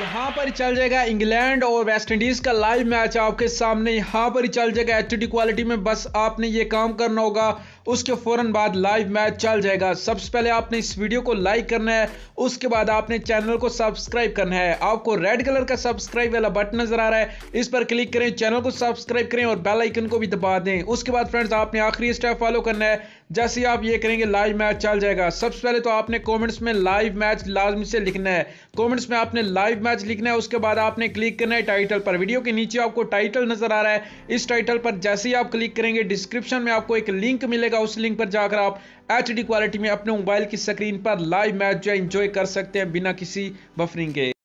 यहाँ पर चल जाएगा इंग्लैंड और वेस्ट इंडीज़ का लाइव मैच आपके सामने यहाँ पर चल जाएगा एच क्वालिटी में बस आपने ये काम करना होगा उसके फौरन बाद लाइव मैच चल जाएगा सबसे पहले आपने इस वीडियो को लाइक करना है उसके बाद आपने चैनल को सब्सक्राइब करना है आपको रेड कलर का सब्सक्राइब वाला बटन नज़र आ रहा है इस पर क्लिक करें चैनल को सब्सक्राइब करें और बेलाइकन को भी दबा दें उसके बाद फ्रेंड्स आपने आखिरी स्टेप फॉलो करना है जैसे आप ये करेंगे लाइव मैच चल जाएगा सबसे पहले तो आपने कमेंट्स में लाइव मैच लाजमी से लिखना है कमेंट्स में आपने लाइव मैच लिखना है उसके बाद आपने क्लिक करना है टाइटल पर वीडियो के नीचे आपको टाइटल नजर आ रहा है इस टाइटल पर जैसे ही आप क्लिक करेंगे डिस्क्रिप्शन में आपको एक लिंक मिलेगा उस लिंक पर जाकर आप एच क्वालिटी में अपने मोबाइल की स्क्रीन पर लाइव मैच जो है इंजॉय कर सकते हैं बिना किसी बफरिंग के